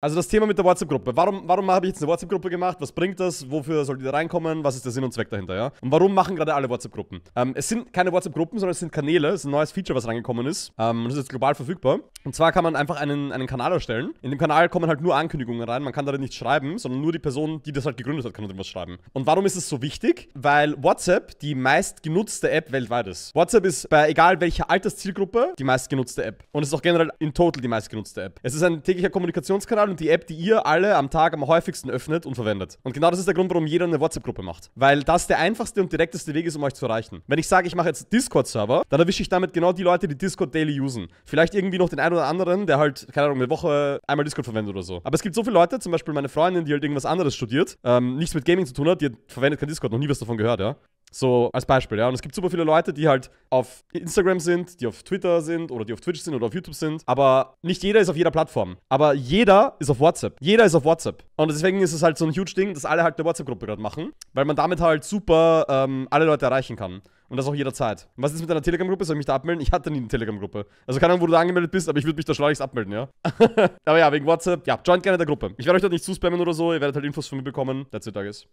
Also das Thema mit der WhatsApp-Gruppe. Warum, warum habe ich jetzt eine WhatsApp-Gruppe gemacht? Was bringt das? Wofür soll die da reinkommen? Was ist der Sinn und Zweck dahinter, ja? Und warum machen gerade alle WhatsApp-Gruppen? Ähm, es sind keine WhatsApp-Gruppen, sondern es sind Kanäle. Es ist ein neues Feature, was reingekommen ist. Ähm, das ist jetzt global verfügbar. Und zwar kann man einfach einen, einen Kanal erstellen. In dem Kanal kommen halt nur Ankündigungen rein. Man kann darin nicht schreiben, sondern nur die Person, die das halt gegründet hat, kann darin was schreiben. Und warum ist es so wichtig? Weil WhatsApp die meistgenutzte App weltweit ist. WhatsApp ist bei egal welcher Alterszielgruppe die meistgenutzte App. Und es ist auch generell in total die meistgenutzte App. Es ist ein täglicher Kommunikationskanal Zahlen und die App, die ihr alle am Tag am häufigsten öffnet und verwendet. Und genau das ist der Grund, warum jeder eine WhatsApp-Gruppe macht. Weil das der einfachste und direkteste Weg ist, um euch zu erreichen. Wenn ich sage, ich mache jetzt Discord-Server, dann erwische ich damit genau die Leute, die Discord daily usen. Vielleicht irgendwie noch den einen oder anderen, der halt, keine Ahnung, eine Woche einmal Discord verwendet oder so. Aber es gibt so viele Leute, zum Beispiel meine Freundin, die halt irgendwas anderes studiert, ähm, nichts mit Gaming zu tun hat, die verwendet kein Discord, noch nie was davon gehört, ja. So als Beispiel, ja. Und es gibt super viele Leute, die halt auf Instagram sind, die auf Twitter sind oder die auf Twitch sind oder auf YouTube sind. Aber nicht jeder ist auf jeder Plattform. Aber jeder ist auf WhatsApp. Jeder ist auf WhatsApp. Und deswegen ist es halt so ein huge Ding, dass alle halt eine WhatsApp-Gruppe gerade machen, weil man damit halt super ähm, alle Leute erreichen kann. Und das auch jederzeit. Und was ist mit einer Telegram-Gruppe? Soll ich mich da abmelden? Ich hatte nie eine Telegram-Gruppe. Also keine Ahnung, wo du da angemeldet bist, aber ich würde mich da schleunigst abmelden, ja. aber ja, wegen WhatsApp, ja, joint gerne der Gruppe. Ich werde euch dort nicht zuspammen oder so, ihr werdet halt Infos von mir bekommen. That's it, Douglas.